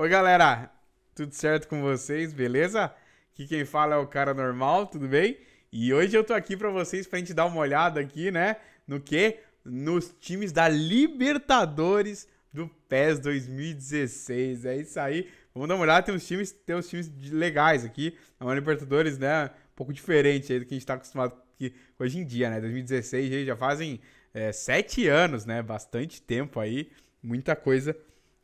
Oi, galera! Tudo certo com vocês? Beleza? Aqui quem fala é o cara normal, tudo bem? E hoje eu tô aqui para vocês pra gente dar uma olhada aqui, né? No que? Nos times da Libertadores do PES 2016. É isso aí. Vamos dar uma olhada, tem uns times, tem uns times legais aqui. É uma Libertadores, né? Um pouco diferente aí do que a gente tá acostumado aqui hoje em dia, né? 2016 já fazem é, sete anos, né? Bastante tempo aí, muita coisa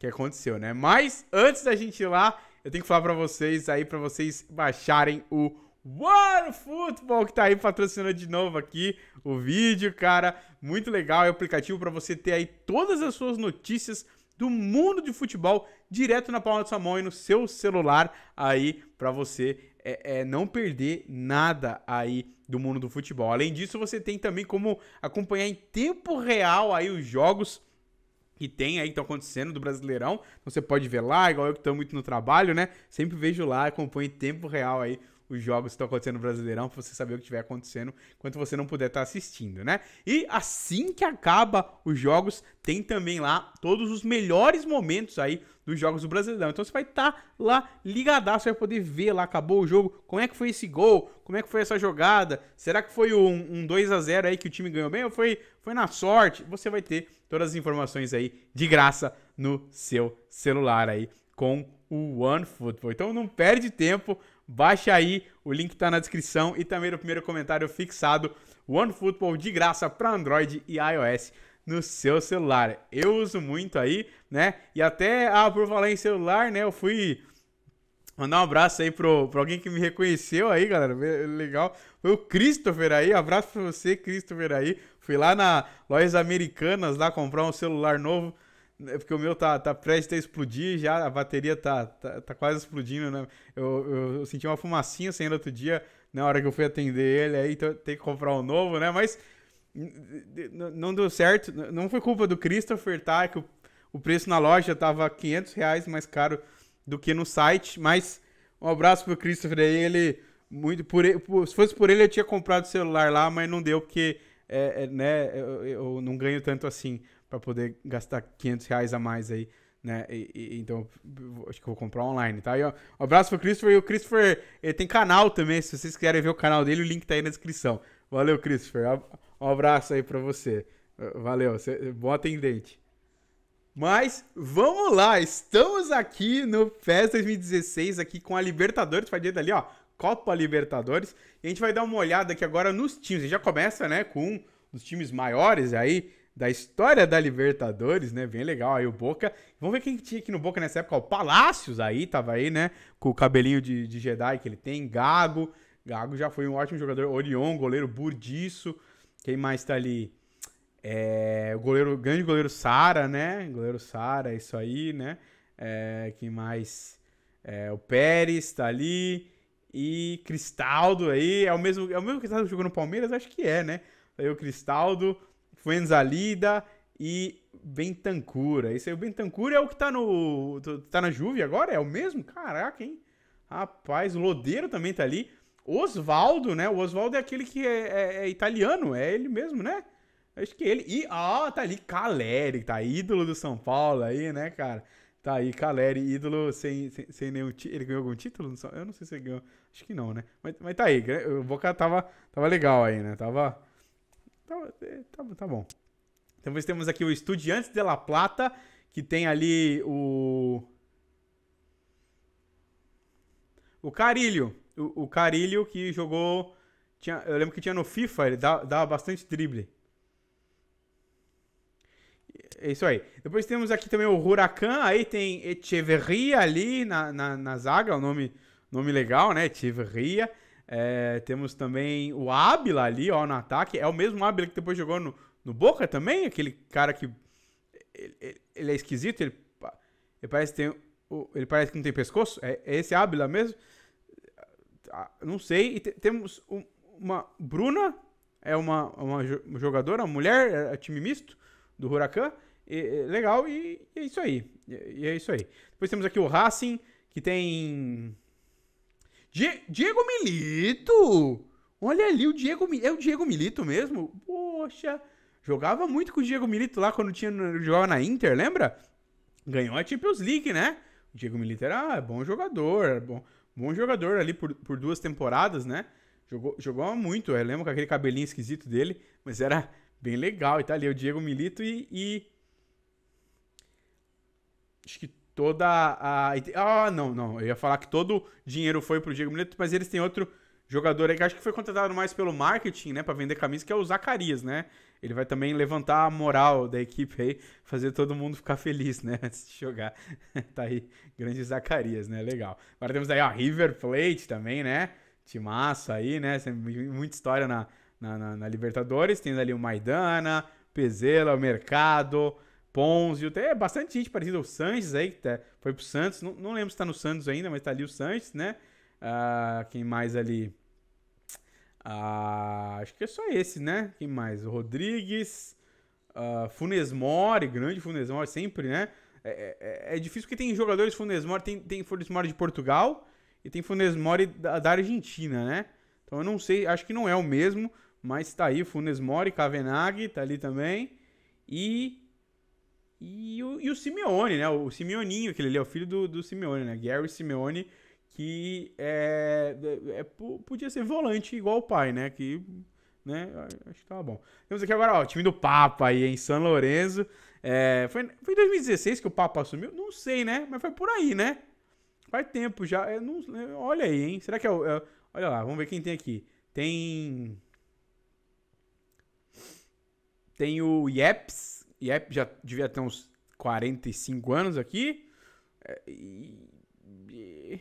que aconteceu, né? Mas antes da gente ir lá, eu tenho que falar para vocês aí, para vocês baixarem o One Football que tá aí patrocinando de novo aqui o vídeo, cara. Muito legal, é o aplicativo para você ter aí todas as suas notícias do mundo de futebol direto na palma da sua mão e no seu celular aí para você é, é, não perder nada aí do mundo do futebol. Além disso, você tem também como acompanhar em tempo real aí os jogos que tem aí, que estão acontecendo do Brasileirão. Então você pode ver lá, igual eu que estou muito no trabalho, né? Sempre vejo lá, acompanho em tempo real aí os jogos que estão acontecendo no Brasileirão, para você saber o que estiver acontecendo enquanto você não puder estar tá assistindo, né? E assim que acaba os jogos, tem também lá todos os melhores momentos aí dos jogos do Brasileirão. Então você vai estar tá lá ligadaço, vai poder ver lá, acabou o jogo, como é que foi esse gol, como é que foi essa jogada, será que foi um, um 2 a 0 aí que o time ganhou bem ou foi, foi na sorte? Você vai ter todas as informações aí de graça no seu celular aí com o OneFootball. Então não perde tempo, baixa aí, o link está na descrição e também no primeiro comentário fixado, OneFootball de graça para Android e iOS no seu celular. Eu uso muito aí, né? E até, ah, por falar em celular, né? Eu fui mandar um abraço aí pro, pro alguém que me reconheceu aí, galera. Legal. Foi o Christopher aí. Abraço para você, Christopher aí. Fui lá na Lojas Americanas lá comprar um celular novo. É porque o meu tá, tá prestes a explodir já, a bateria tá, tá, tá quase explodindo, né? Eu, eu, eu, senti uma fumacinha saindo outro dia, na hora que eu fui atender ele, aí tem que comprar um novo, né? Mas não deu certo, não foi culpa do Christopher, tá? É que o, o preço na loja tava 500 reais mais caro do que no site, mas um abraço pro Christopher aí, ele... Muito, por, se fosse por ele, eu tinha comprado o celular lá, mas não deu, porque é, é, né, eu, eu, não ganho tanto assim para poder gastar 500 reais a mais aí, né? E, e, então, acho que vou comprar online, tá? E, ó, um abraço pro Christopher. E o Christopher ele tem canal também, se vocês quiserem ver o canal dele, o link tá aí na descrição. Valeu, Christopher. Um abraço aí para você. Valeu, você, é bom atendente. Mas vamos lá, estamos aqui no PES 2016, aqui com a Libertadores, faz ali, ó, Copa Libertadores. E a gente vai dar uma olhada aqui agora nos times. A gente já começa, né, com um dos times maiores aí da história da Libertadores, né? Bem legal aí o Boca. Vamos ver quem tinha aqui no Boca nessa época. o Palácios aí, tava aí, né? Com o cabelinho de, de Jedi que ele tem. Gago. Gago já foi um ótimo jogador. Orion, goleiro Burdiço. Quem mais tá ali? É, o goleiro, grande goleiro Sara, né? Goleiro Sara, isso aí, né? É, quem mais? É, o Pérez tá ali. E Cristaldo aí. É o mesmo, é o mesmo Cristaldo que jogou no Palmeiras? Acho que é, né? Aí o Cristaldo. Fuenzalida e Bentancura. Esse aí, o Bentancura é o que tá no. tá na Juve agora? É o mesmo? Caraca, hein? Rapaz, o Lodeiro também tá ali. Oswaldo, né? O Oswaldo é aquele que é, é, é, italiano, é ele mesmo, né? Acho que é ele. E, ah, tá ali Caleri, tá ídolo do São Paulo aí, né, cara? Tá aí, Caleri, ídolo sem, sem, sem nenhum título. Ele ganhou algum título? Eu não sei se ele ganhou. Acho que não, né? Mas, mas tá aí, o Boca tava, tava legal aí, né? Tava, Tá, tá, tá bom. Depois então, temos aqui o Estudiantes de La Plata, que tem ali o. O Carilho. O, o Carilho que jogou. Tinha, eu lembro que tinha no FIFA, ele dava, dava bastante drible. É isso aí. Depois temos aqui também o Huracan, aí tem Echeverria ali na, na, na zaga, o nome, nome legal, né? Echeverria. É, temos também o Ábila ali, ó, no ataque. É o mesmo Ábila que depois jogou no, no Boca também? Aquele cara que. Ele, ele é esquisito, ele, ele, parece tem, ele parece que não tem pescoço. É, é esse Ábila mesmo? Ah, não sei. E temos uma. Bruna é uma, uma jogadora, uma mulher, é, é time misto do Huracan. E, legal, e, é isso aí. E, é isso aí. Depois temos aqui o Racing, que tem Diego Milito! Olha ali o Diego É o Diego Milito mesmo? Poxa! Jogava muito com o Diego Milito lá quando tinha, jogava na Inter, lembra? Ganhou a Champions League, né? O Diego Milito era bom jogador, bom, bom jogador ali por, por duas temporadas, né? Jogou, jogava muito, eu lembro com aquele cabelinho esquisito dele, mas era bem legal e tá ali o Diego Milito e, e... Acho que toda a. Ah, não, não. Eu ia falar que todo dinheiro foi pro Diego Milito, mas eles têm outro jogador aí que acho que foi contratado mais pelo marketing, né? para vender camisa, que é o Zacarias, né? Ele vai também levantar a moral da equipe aí, fazer todo mundo ficar feliz, né? Antes de jogar. tá aí, grande Zacarias, né? Legal. Agora temos aí, ó, River Plate também, né? Timaço aí, né? Muita história na, na, na, na Libertadores. Tem ali o Maidana, Pezela, o Mercado. Ponzio, até bastante gente parecida. O Sanches aí, que tá, foi pro Santos. Não, não lembro se tá no Santos ainda, mas tá ali o Sanches, né? Ah, quem mais ali? Ah, acho que é só esse, né? Quem mais? O Rodrigues, ah, Funes Mori, grande Funes Mori, sempre, né? É, é, é, é difícil porque tem jogadores Funes Mori, tem, tem Funes Mori de Portugal e tem Funes Mori da, da Argentina, né? Então eu não sei, acho que não é o mesmo, mas tá aí Funes Mori, Kavenag, tá ali também. E e o, e o Simeone, né? O Simeoninho, aquele ali, é o filho do, do Simeone, né? Gary Simeone, que é, é, é podia ser volante igual o pai, né? Que, né? Acho que tava bom. Temos aqui agora, ó, o time do Papa aí em São Lourenço. É, foi, foi em 2016 que o Papa assumiu? Não sei, né? Mas foi por aí, né? Faz tempo já. É, não, é, olha aí, hein? Será que é, é. Olha lá, vamos ver quem tem aqui. Tem. Tem o Yeps, e já devia ter uns 45 anos aqui. É, e, e,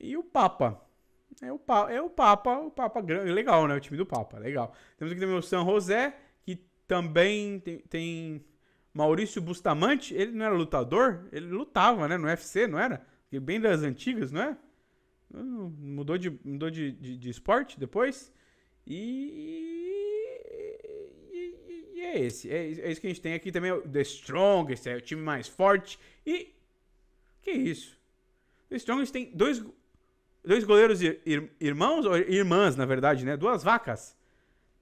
e o Papa. É o, pa, é o Papa, o Papa é legal, né? O time do Papa, legal. Temos aqui também o San José, que também tem, tem Maurício Bustamante, ele não era lutador? Ele lutava, né? No UFC, não era? Bem das antigas, não é? Mudou de, mudou de, de, de esporte depois. E é esse. É, é isso que a gente tem aqui também. É o The Strongest, é o time mais forte. E. Que isso? The Strongest tem dois, dois goleiros ir, ir, irmãos, ou irmãs, na verdade, né? Duas vacas.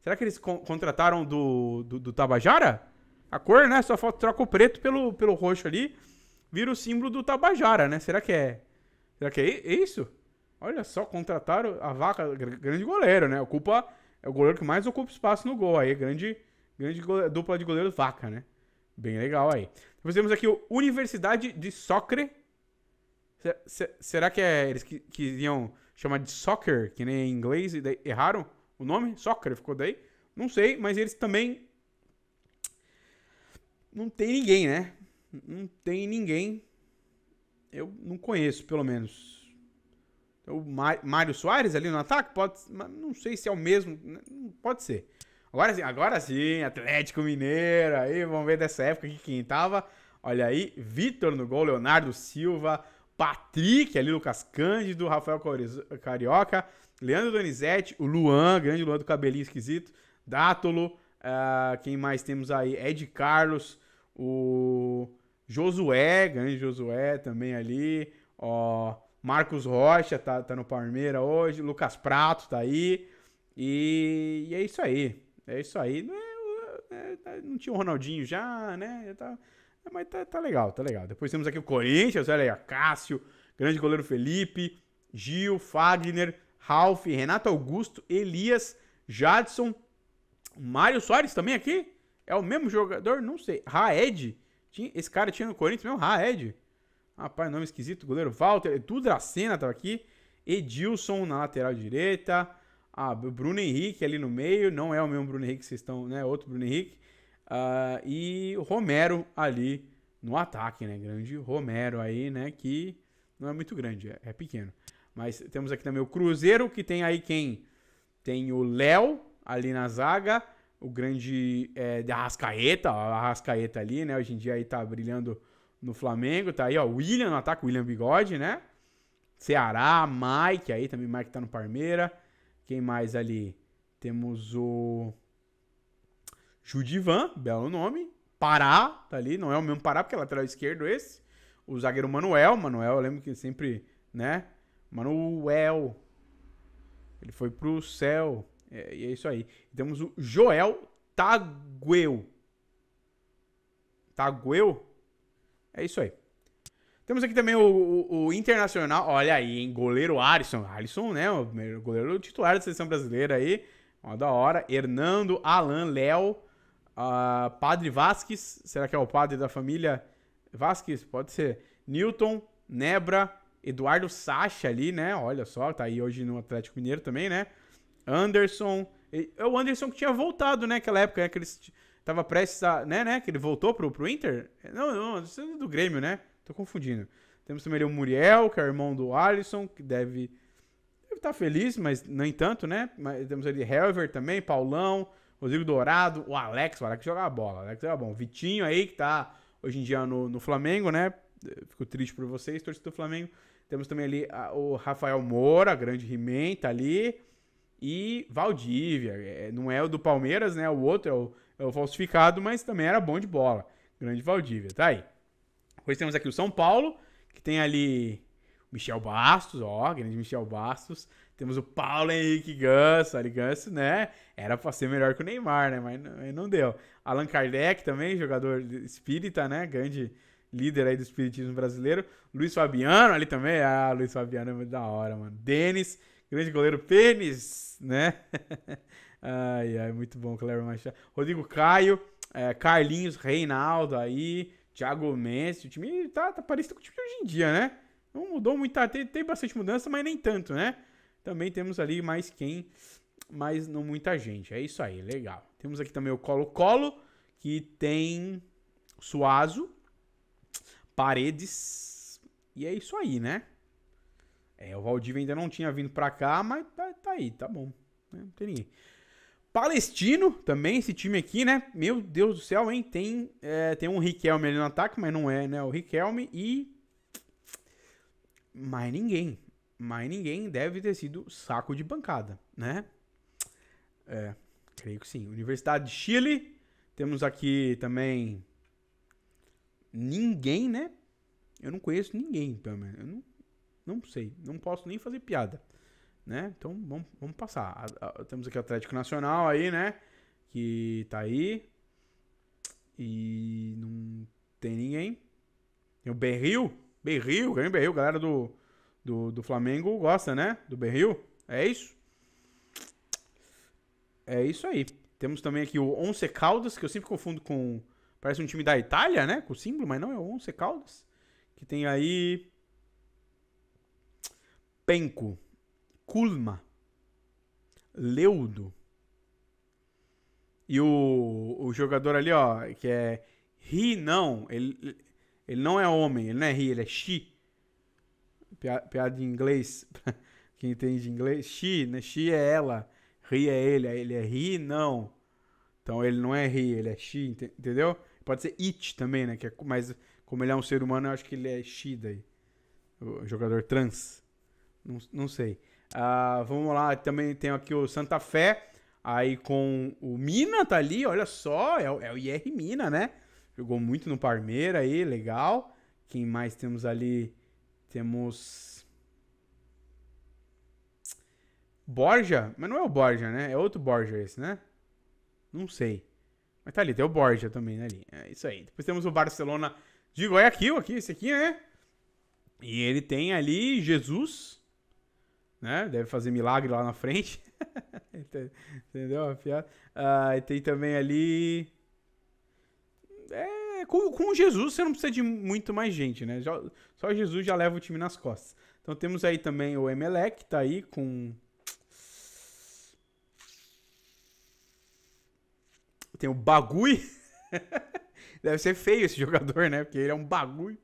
Será que eles contrataram do, do, do Tabajara? A cor, né? Só falta troca o preto pelo, pelo roxo ali. Vira o símbolo do Tabajara, né? Será que é. Será que é, é isso? Olha só, contrataram a vaca, grande goleiro, né? Ocupa. É o goleiro que mais ocupa espaço no gol. Aí, grande Grande dupla de goleiros, vaca, né? Bem legal aí. Depois temos aqui o Universidade de Soccer. Será que é, eles que, queriam chamar de soccer, que nem em inglês, e erraram o nome? Soccer ficou daí? Não sei, mas eles também. Não tem ninguém, né? Não tem ninguém. Eu não conheço, pelo menos. O Mário Soares ali no ataque? Pode, não sei se é o mesmo. Né? Pode ser. Agora sim, agora sim, Atlético Mineiro, aí vamos ver dessa época quem tava. Olha aí, Vitor no gol, Leonardo Silva, Patrick ali, Lucas Cândido, Rafael Carioca, Leandro Donizete, o Luan, grande Luan do cabelinho esquisito, Dátolo, uh, quem mais temos aí? Ed Carlos, o Josué, grande Josué também ali, ó, Marcos Rocha tá, tá no Palmeiras hoje, Lucas Prato tá aí, e, e é isso aí. É isso aí. Não, é, é, é, não tinha o Ronaldinho já, né? Já tá, mas tá, tá, legal, tá legal. Depois temos aqui o Corinthians, olha aí, Cássio, grande goleiro Felipe, Gil, Fagner, Ralf, Renato Augusto, Elias, Jadson, Mário Soares também aqui? É o mesmo jogador? Não sei. Raed? Tinha, esse cara tinha no Corinthians mesmo? Raed? Rapaz, nome esquisito. Goleiro Walter. Edu Dracena tava aqui. Edilson na lateral direita. Ah, o Bruno Henrique ali no meio, não é o mesmo Bruno Henrique que vocês estão, né? Outro Bruno Henrique. Uh, e Romero ali no ataque, né? Grande Romero aí, né? Que não é muito grande, é, é pequeno. Mas temos aqui também o Cruzeiro, que tem aí quem? Tem o Léo ali na zaga, o grande é, de Arrascaeta, ó, Arrascaeta ali, né? Hoje em dia aí tá brilhando no Flamengo, tá aí, ó, William no ataque, William Bigode, né? Ceará, Mike aí também, Mike tá no Parmeira. Quem mais ali? Temos o Judivan, belo nome. Pará, tá ali, não é o mesmo Pará, porque é lateral esquerdo esse. O zagueiro Manuel, Manuel, eu lembro que sempre, né? Manuel. Ele foi pro céu. É, e é isso aí. temos o Joel Tagueu. Tagueu? É isso aí. Temos aqui também o, o, o Internacional. Olha aí, hein? Goleiro Alisson. Alisson, né? O goleiro titular da seleção brasileira aí. Ó, da hora. Hernando, Alan, Léo, uh, Padre Vasques. Será que é o padre da família Vasques? Pode ser. Newton, Nebra, Eduardo Sacha ali, né? Olha só, tá aí hoje no Atlético Mineiro também, né? Anderson. É o Anderson que tinha voltado, né? Aquela época, né? Que ele tava prestes a. Né, né? Que ele voltou pro, pro Inter? Não, não, isso é do Grêmio, né? Tô confundindo. Temos também ali o Muriel, que é irmão do Alisson, que deve estar tá feliz, mas nem tanto, né? Mas temos ali Helver também, Paulão, Rodrigo Dourado, o Alex, o Alex joga a bola, o Alex joga bom. Vitinho aí, que tá hoje em dia no, no Flamengo, né? Fico triste por vocês, torcida do Flamengo. Temos também ali a, o Rafael Moura, grande he tá ali. E Valdívia, é, não é o do Palmeiras, né? O outro é o, é o falsificado, mas também era bom de bola. Grande Valdívia, tá aí. Depois temos aqui o São Paulo, que tem ali Michel Bastos, ó, grande Michel Bastos. Temos o Paulo Henrique Ganso, ali Ganso, né? Era pra ser melhor que o Neymar, né? Mas não, não deu. Allan Kardec também, jogador espírita, né? Grande líder aí do espiritismo brasileiro. Luiz Fabiano ali também. Ah, Luiz Fabiano é muito da hora, mano. Denis, grande goleiro. Pênis, né? ai, ai, muito bom, Cleber Machado. Rodrigo Caio, é, Carlinhos Reinaldo aí. Thiago Messi, o time tá, tá parecido com o time de hoje em dia, né? Não mudou muito, tá, tem, tem bastante mudança, mas nem tanto, né? Também temos ali mais quem, mas não muita gente. É isso aí, legal. Temos aqui também o Colo-Colo, que tem Suazo, Paredes, e é isso aí, né? É, o Valdivia ainda não tinha vindo pra cá, mas tá, tá aí, tá bom. Né? Não tem ninguém. Palestino também, esse time aqui, né? Meu Deus do céu, hein? Tem, é, tem um Riquelme ali no ataque, mas não é, né? O Riquelme e. Mais ninguém. Mais ninguém deve ter sido saco de bancada, né? É, creio que sim. Universidade de Chile. Temos aqui também. Ninguém, né? Eu não conheço ninguém, pelo menos. Eu não, não sei. Não posso nem fazer piada né? Então vamos, vamos passar. A, a, temos aqui o Atlético Nacional aí, né? Que tá aí. E não tem ninguém. Tem o Berril. Berril, ganhou Berril. Galera do, do, do Flamengo gosta, né? Do Berril. É isso. É isso aí. Temos também aqui o Once Caldas, que eu sempre confundo com. Parece um time da Itália, né? Com o símbolo, mas não, é o Once Caldas. Que tem aí. Penco. Kulma, Leudo. E o, o jogador ali, ó, que é Ri, não. Ele, ele não é homem, ele não é Ri, ele é xi Piada, piada em inglês, quem entende inglês. xi né? xi é ela, Ri é ele, ele é Ri, não. Então ele não é Ri, ele é xi entendeu? Pode ser It também, né? Que é, mas como ele é um ser humano, eu acho que ele é xi daí. O jogador trans. Não, não sei. Ah, vamos lá, também tem aqui o Santa Fé, aí com o Mina tá ali, olha só, é, o, é o IR Mina, né? Jogou muito no Parmeira aí, legal. Quem mais temos ali? Temos. Borja, mas não é o Borja, né? É outro Borja esse, né? Não sei. Mas tá ali, tem o Borja também né, ali. É isso aí. Depois temos o Barcelona de Guayaquil aqui, esse aqui, né? E ele tem ali Jesus, né? Deve fazer milagre lá na frente. Entendeu a piada? Ah, e tem também ali. É, com, com Jesus você não precisa de muito mais gente, né? Já, só Jesus já leva o time nas costas. Então temos aí também o Emelec, tá aí com. Tem o Bagui. Deve ser feio esse jogador, né? Porque ele é um bagulho.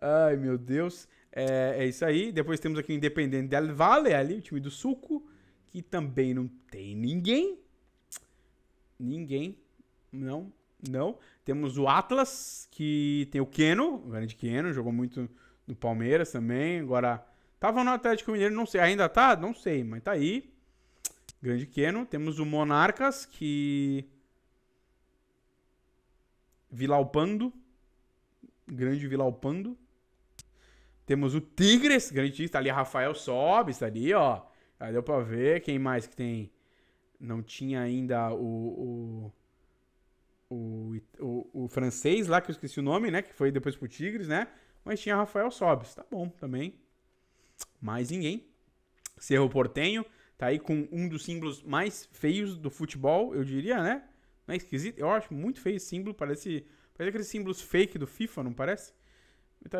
Ai, meu Deus. É, é, isso aí. Depois temos aqui o Independente del Valle, ali, o time do Suco, que também não tem ninguém. Ninguém. Não, não. Temos o Atlas, que tem o Keno, o grande Keno, jogou muito no Palmeiras também. Agora, tava no Atlético Mineiro, não sei. Ainda tá? Não sei, mas tá aí. Grande Keno. Temos o Monarcas, que. Vilalpando. Grande Vilalpando. Temos o Tigres, garantista ali, Rafael sobe, está ali, ó. Aí deu pra ver quem mais que tem. Não tinha ainda o, o, o, o, o francês lá, que eu esqueci o nome, né? Que foi depois pro Tigres, né? Mas tinha Rafael Sobes, tá bom também. Mais ninguém. Cerro Portenho, tá aí com um dos símbolos mais feios do futebol, eu diria, né? Não é esquisito? Eu acho muito feio esse símbolo, parece, parece aqueles símbolos fake do FIFA, não parece? Tá,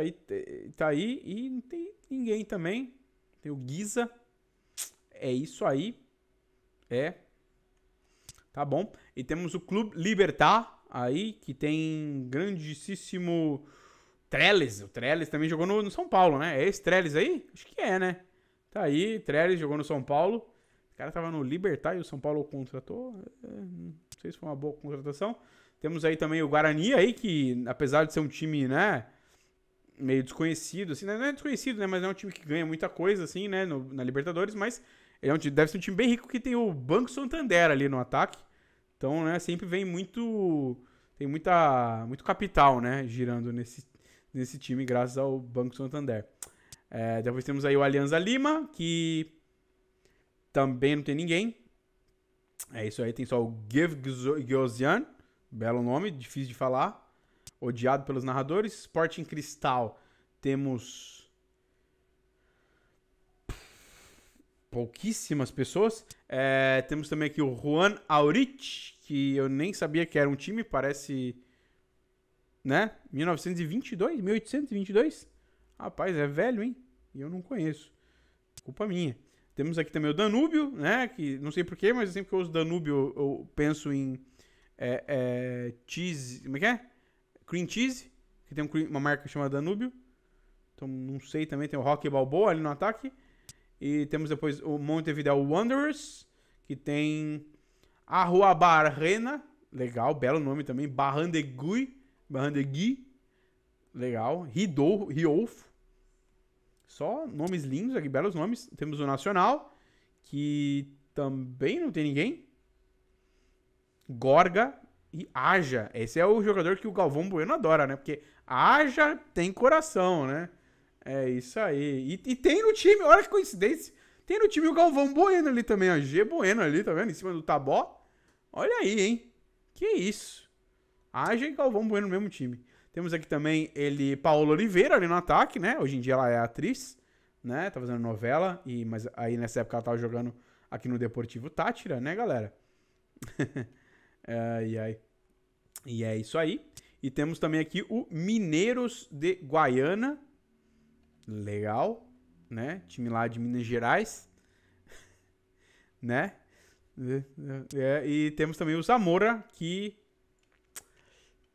tá aí e não tem ninguém também. Tem o Guisa. É isso aí. É. Tá bom. E temos o Clube Libertar aí, que tem grandíssimo Trellis. O Trellis também jogou no, no São Paulo, né? É esse Trellis aí? Acho que é, né? Tá aí, Trellis jogou no São Paulo. O cara tava no Libertar e o São Paulo contratou. É, não sei se foi uma boa contratação. Temos aí também o Guarani aí, que apesar de ser um time, né? meio desconhecido, assim, né? não é desconhecido, né? Mas é um time que ganha muita coisa, assim, né? No, na Libertadores, mas é um, deve ser um time bem rico que tem o Banco Santander ali no ataque. Então, né, sempre vem muito. Tem muita, muito capital, né? Girando nesse, nesse time, graças ao Banco Santander. É, depois temos aí o Alianza Lima, que também não tem ninguém. É isso aí, tem só o Gev Gyozian, belo nome, difícil de falar odiado pelos narradores. Sporting Cristal, temos pouquíssimas pessoas. É, temos também aqui o Juan Aurich, que eu nem sabia que era um time, parece... Né? 1922? 1822? Rapaz, é velho, hein? E eu não conheço. Culpa minha. Temos aqui também o Danúbio, né? Que não sei porquê, mas sempre que eu uso Danúbio, eu, eu penso em. É, é, cheese. Como é que é? Cream Cheese, que tem uma marca chamada Danúbio. Então, não sei também, tem o Rock Balboa ali no ataque. E temos depois o Montevideo Wanderers, que tem a Rua Barrena, legal, belo nome também, Barrandegui, Barrandegui, legal, Rido, Riolfo, só nomes lindos aqui, belos nomes. Temos o Nacional, que também não tem ninguém. Gorga, e haja. Esse é o jogador que o Galvão Bueno adora, né? Porque haja tem coração, né? É isso aí. E, e tem no time, olha que coincidência. Tem no time o Galvão Bueno ali também, a G Bueno ali, tá vendo? Em cima do Tabó. Olha aí, hein? Que isso. Haja e Galvão Bueno no mesmo time. Temos aqui também ele, Paulo Oliveira ali no ataque, né? Hoje em dia ela é atriz, né? Tá fazendo novela, e, mas aí nessa época ela tava jogando aqui no Deportivo Tátira, né, galera? ai, ai. E é isso aí. E temos também aqui o Mineiros de Guaiana. Legal, né? Time lá de Minas Gerais, né? É, e temos também o Zamora, que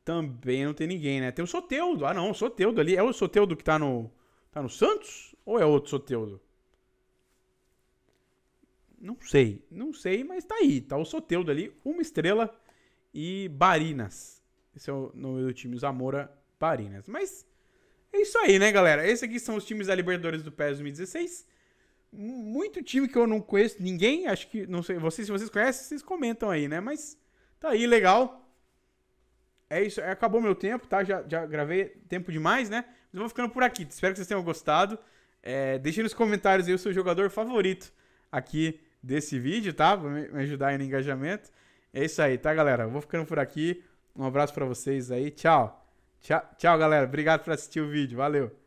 também não tem ninguém, né? Tem o Soteudo. Ah, não, o Soteudo ali. É o Soteudo que tá no, tá no Santos? Ou é outro Soteudo? Não sei, não sei, mas tá aí. Tá o Soteudo ali, uma estrela e Barinas. Esse é o nome do time, Zamora Barinas. Mas é isso aí, né, galera? Esses aqui são os times da Libertadores do PES 2016. Muito time que eu não conheço ninguém. Acho que, não sei, vocês, se vocês conhecem, vocês comentam aí, né? Mas tá aí, legal. É isso, é, acabou meu tempo, tá? Já, já gravei tempo demais, né? Mas eu vou ficando por aqui. Espero que vocês tenham gostado. É, deixe nos comentários aí o seu jogador favorito aqui desse vídeo, tá? Pra me ajudar aí no engajamento. É isso aí, tá, galera? Vou ficando por aqui. Um abraço para vocês aí. Tchau. Tchau, tchau, galera. Obrigado por assistir o vídeo. Valeu.